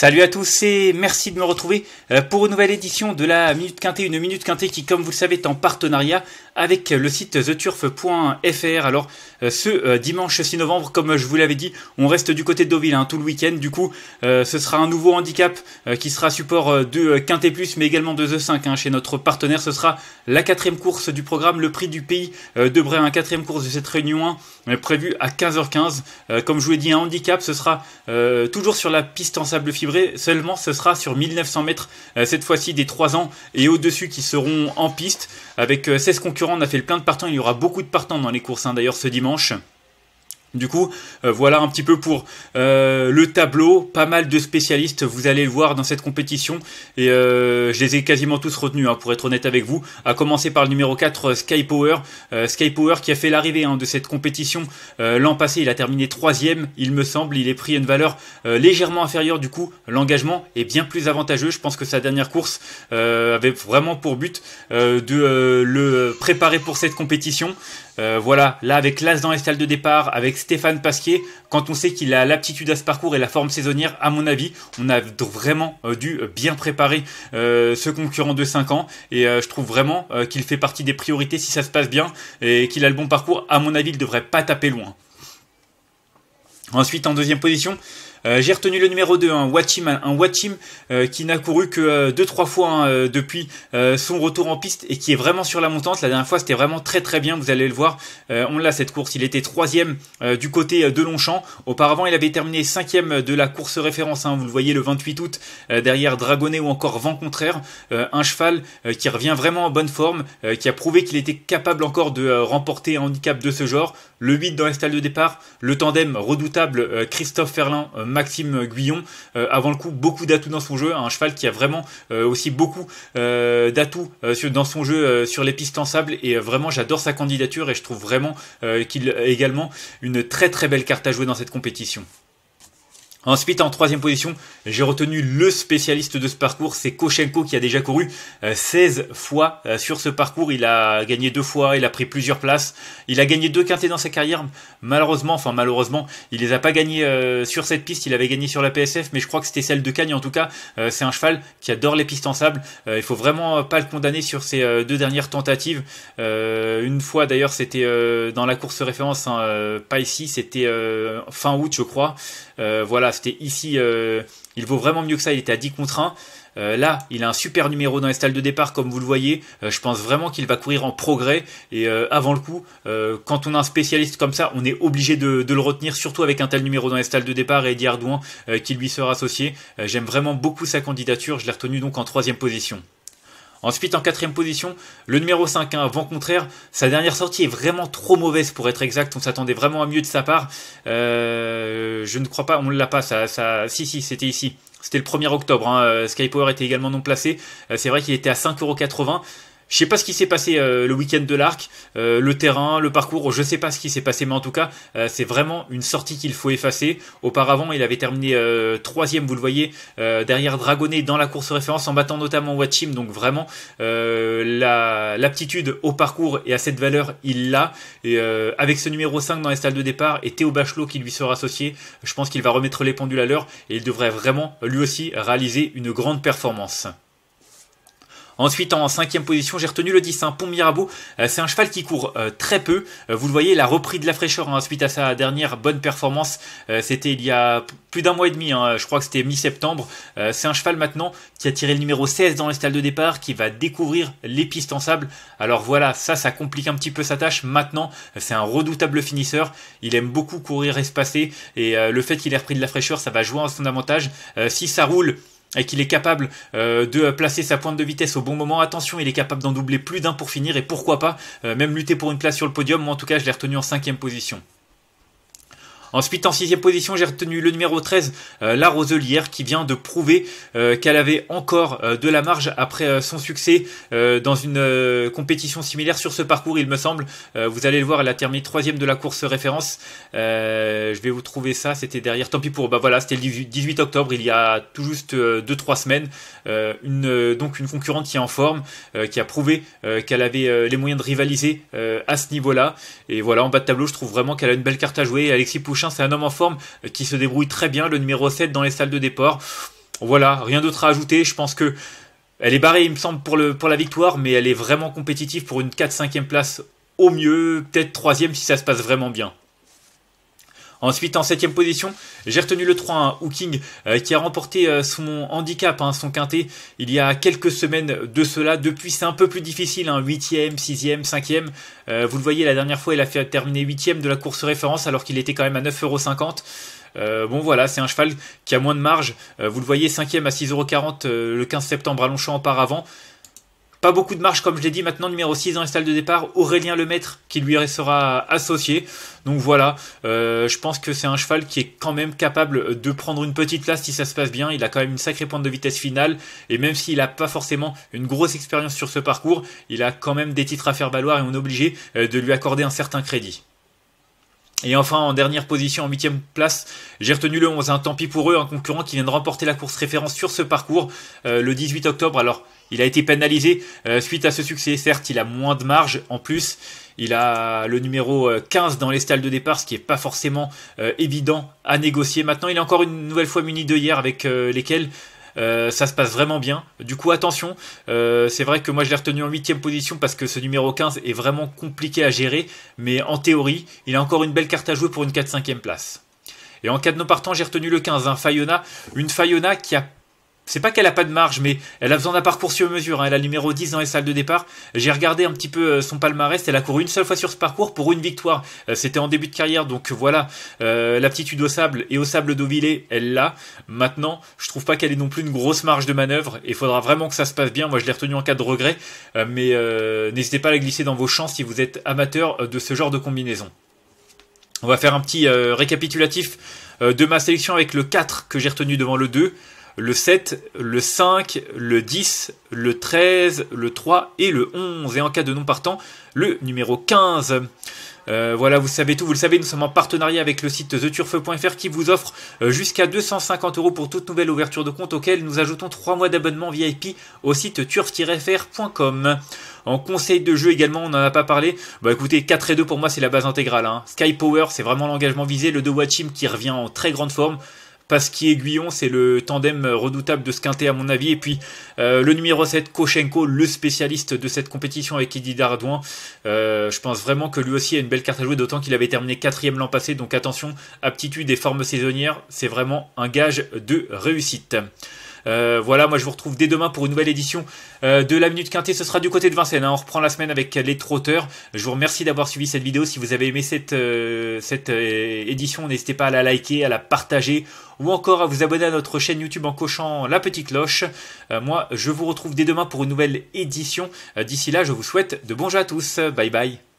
Salut à tous et merci de me retrouver euh, pour une nouvelle édition de la Minute Quintée, une Minute Quintée qui, comme vous le savez, est en partenariat avec euh, le site theturf.fr. Alors, euh, ce dimanche 6 novembre, comme je vous l'avais dit, on reste du côté de Deauville hein, tout le week-end. Du coup, ce sera un nouveau handicap qui sera support de Quintée Plus, mais également de The 5 hein, chez notre partenaire. Ce sera la quatrième course du programme, le prix du pays de Bray, un quatrième course de cette réunion 1 prévue à 15h15. Comme je vous l'ai dit, un handicap, ce sera toujours sur la piste en sable fibre seulement ce sera sur 1900 mètres, euh, cette fois-ci des 3 ans et au-dessus qui seront en piste. Avec 16 euh, concurrents, on a fait le plein de partants, il y aura beaucoup de partants dans les courses hein, d'ailleurs ce dimanche. Du coup, euh, voilà un petit peu pour euh, le tableau. Pas mal de spécialistes, vous allez le voir dans cette compétition. Et euh, je les ai quasiment tous retenus, hein, pour être honnête avec vous. À commencer par le numéro 4, Sky Power. Sky Power qui a fait l'arrivée hein, de cette compétition l'an passé. Il a terminé troisième, il me semble. Il est pris à une valeur légèrement inférieure. Du coup, l'engagement est bien plus avantageux. Je pense que sa dernière course avait vraiment pour but de le préparer pour cette compétition. voilà, là avec l'as dans les stalles de départ, avec Stéphane Pasquier, quand on sait qu'il a l'aptitude à ce parcours et la forme saisonnière, à mon avis, on a vraiment euh, dû euh, bien préparer euh, ce concurrent de 5 ans. Et je trouve vraiment qu'il fait partie des priorités si ça se passe bien et qu'il a le bon parcours. À mon avis, il ne devrait pas taper loin. Ensuite, en deuxième position, euh, j'ai retenu le numéro 2, un un, euh, qui n'a couru que euh, deux trois fois hein, depuis son retour en piste et qui est vraiment sur la montante. La dernière fois, c'était vraiment très très bien. Vous allez le voir. on l'a cette course. Il était troisième du côté de Longchamp. Auparavant, il avait terminé cinquième de la course référence. Hein. vous le voyez le 28 août derrière Dragonnet ou encore Vent Contraire. un cheval qui revient vraiment en bonne forme, qui a prouvé qu'il était capable encore de remporter un handicap de ce genre le 8 dans l'estal de départ, le tandem redoutable euh, Christophe Ferlin, euh, Maxime Guyon. Euh, avant le coup, beaucoup d'atouts dans son jeu, hein, un cheval qui a vraiment aussi beaucoup d'atouts dans son jeu sur les pistes en sable. Et vraiment, j'adore sa candidature et je trouve vraiment qu'il a également une très très belle carte à jouer dans cette compétition. Ensuite, en troisième position, j'ai retenu le spécialiste de ce parcours, c'est Koshenko qui a déjà couru 16 euh, fois euh, sur ce parcours. Il a gagné deux fois, il a pris plusieurs places, il a gagné deux quintés dans sa carrière. Malheureusement, enfin malheureusement, il les a pas gagnés euh, sur cette piste. Il avait gagné sur la PSF, mais je crois que c'était celle de Cagnes. En tout cas, c'est un cheval qui adore les pistes en sable. Il faut vraiment pas le condamner sur ses deux dernières tentatives. Une fois d'ailleurs, c'était dans la course référence, hein, pas ici, c'était fin août, je crois. Voilà c'était ici, euh, il vaut vraiment mieux que ça, il était à 10 contre 1. Euh, là, il a un super numéro dans les stalles de départ, comme vous le voyez. Euh, je pense vraiment qu'il va courir en progrès. Et avant le coup, quand on a un spécialiste comme ça, on est obligé de, le retenir, surtout avec un tel numéro dans les stalles de départ, et Eddie Ardouin qui lui sera associé. J'aime vraiment beaucoup sa candidature. Je l'ai retenu donc en troisième position. Ensuite, en quatrième position, le numéro 5, hein, vent contraire. Sa dernière sortie est vraiment trop mauvaise pour être exact. On s'attendait vraiment à mieux de sa part. Euh, je ne crois pas, on ne l'a pas. Ça, ça... Si, si, c'était ici. C'était le 1er octobre. Hein. Euh, Skypower était également non placé. Euh, c'est vrai qu'il était à 5,80€. Je sais pas ce qui s'est passé euh, le week-end de l'arc, euh, le terrain, le parcours, je sais pas ce qui s'est passé, mais en tout cas, euh, c'est vraiment une sortie qu'il faut effacer. Auparavant, il avait terminé troisième, vous le voyez, derrière Dragonnet dans la course référence, en battant notamment Watchim. Donc vraiment, l'aptitude au parcours et à cette valeur, il l'a. Et avec ce numéro 5 dans les salles de départ et Théo Bachelot qui lui sera associé, je pense qu'il va remettre les pendules à l'heure et il devrait vraiment lui aussi réaliser une grande performance. Ensuite, en cinquième position, j'ai retenu le 10, un Pont Mirabeau. Euh, c'est un cheval qui court euh, très peu. Euh, vous le voyez, il a repris de la fraîcheur hein, suite à sa dernière bonne performance. c'était il y a plus d'un mois et demi, hein, je crois que c'était mi-septembre. c'est un cheval maintenant qui a tiré le numéro 16 dans les stalles de départ, qui va découvrir les pistes en sable. Alors voilà, ça, ça complique un petit peu sa tâche. Maintenant, c'est un redoutable finisseur. Il aime beaucoup courir espacé et le fait qu'il ait repris de la fraîcheur, ça va jouer en son avantage. si ça roule, et qu'il est capable euh, de euh, placer sa pointe de vitesse au bon moment. Attention, il est capable d'en doubler plus d'un pour finir et pourquoi pas euh, même lutter pour une place sur le podium. Moi en tout cas, je l'ai retenu en cinquième position. Ensuite, en sixième position, j'ai retenu le numéro 13, euh, La Roselière, qui vient de prouver euh, qu'elle avait encore euh, de la marge après son succès dans une compétition similaire sur ce parcours, il me semble. vous allez le voir, elle a terminé troisième de la course référence. je vais vous trouver ça, c'était derrière. Tant pis pour, bah voilà, c'était le 18 octobre, il y a tout juste 2-3 semaines. donc une concurrente qui est en forme, qui a prouvé qu'elle avait les moyens de rivaliser à ce niveau-là. Et voilà, en bas de tableau, je trouve vraiment qu'elle a une belle carte à jouer. Alexis Pouch c'est un homme en forme euh, qui se débrouille très bien, le numéro 7 dans les salles de déport. Voilà, rien d'autre à ajouter. Je pense que elle est barrée, il me semble, pour, le, pour la victoire, mais elle est vraiment compétitive pour une 4-5e place au mieux, peut-être 3 si ça se passe vraiment bien. Ensuite, en septième position, j'ai retenu le 3, hein, Hooking, euh, qui a remporté euh, son handicap, hein, son quintet, il y a quelques semaines de cela. Depuis, c'est un peu plus difficile, hein, 8e, 6e, 5e. vous le voyez, la dernière fois, il a fait terminer 8e de la course référence, alors qu'il était quand même à 9,50€. Euh, bon voilà, c'est un cheval qui a moins de marge. vous le voyez, 5e à 6,40€ le 15 septembre à Longchamp auparavant. Pas beaucoup de marche, comme je l'ai dit, maintenant numéro 6 dans les salles de départ, Aurélien Lemaître qui lui restera associé. Donc voilà, euh, je pense que c'est un cheval qui est quand même capable de prendre une petite place si ça se passe bien. Il a quand même une sacrée pointe de vitesse finale, et même s'il n'a pas forcément une grosse expérience sur ce parcours, il a quand même des titres à faire valoir et on est obligé euh, de lui accorder un certain crédit. Et enfin, en dernière position, en huitième place, j'ai retenu le 11. Hein. tant pis pour eux, un concurrent qui vient de remporter la course référence sur ce parcours euh, le 18 octobre. Alors, il a été pénalisé euh, suite à ce succès. Certes, il a moins de marge en plus. Il a le numéro 15 euh, dans les stalles de départ, ce qui n'est pas forcément évident à négocier. Maintenant, il est encore une nouvelle fois muni de hier avec lesquels euh, ça se passe vraiment bien. Du coup, attention, euh, c'est vrai que moi je l'ai retenu en 8 position parce que ce numéro 15 est vraiment compliqué à gérer, mais en théorie, il a encore une belle carte à jouer pour une 4 5 ème place. Et en cas de non partant, j'ai retenu le 15, un Fayona, une Fayona qui a c'est pas qu'elle a pas de marge, mais elle a besoin d'un parcours sur mesure. Hein. Elle a numéro 10 dans les salles de départ. J'ai regardé un petit peu euh, son palmarès. Elle a couru une seule fois sur ce parcours pour une victoire. Euh, c'était en début de carrière, donc voilà. Euh, L'aptitude au sable et au sable d'Ovillé, elle l'a. Maintenant, je trouve pas qu'elle ait non plus une grosse marge de manœuvre. Il faudra vraiment que ça se passe bien. Moi, je l'ai retenu en cas de regret, euh, mais n'hésitez pas à la glisser dans vos champs si vous êtes amateur de ce genre de combinaison. On va faire un petit récapitulatif de ma sélection avec le 4 que j'ai retenu devant le 2 le 7, le 5, le 10, le 13, le 3 et le 11. Et en cas de non partant, le numéro 15. Euh, voilà, vous savez tout, vous le savez, nous sommes en partenariat avec le site theturf.fr qui vous offre euh, jusqu'à 250 euros pour toute nouvelle ouverture de compte auquel nous ajoutons 3 mois d'abonnement VIP au site turf-fr.com. En conseil de jeu également, on n'en a pas parlé. Bah écoutez, 4 et 2 pour moi c'est la base intégrale. Hein. Sky Power, c'est vraiment l'engagement visé. Le de Watchim qui revient en très grande forme. Pasquier aiguillon c'est le tandem redoutable de Skinté à mon avis. Et puis euh, le numéro 7, Kochenko, le spécialiste de cette compétition avec Eddie Dardouin. Euh, je pense vraiment que lui aussi a une belle carte à jouer, d'autant qu'il avait terminé quatrième l'an passé. Donc attention, aptitude et forme saisonnière, c'est vraiment un gage de réussite. Euh, voilà, moi je vous retrouve dès demain pour une nouvelle édition euh, de la Minute Quintée. Ce sera du côté de Vincennes. Hein. On reprend la semaine avec les trotteurs. Je vous remercie d'avoir suivi cette vidéo. Si vous avez aimé cette, euh, cette édition, n'hésitez pas à la liker, à la partager ou encore à vous abonner à notre chaîne YouTube en cochant la petite cloche. moi, je vous retrouve dès demain pour une nouvelle édition. D'ici là, je vous souhaite de bons jeux à tous. Bye bye.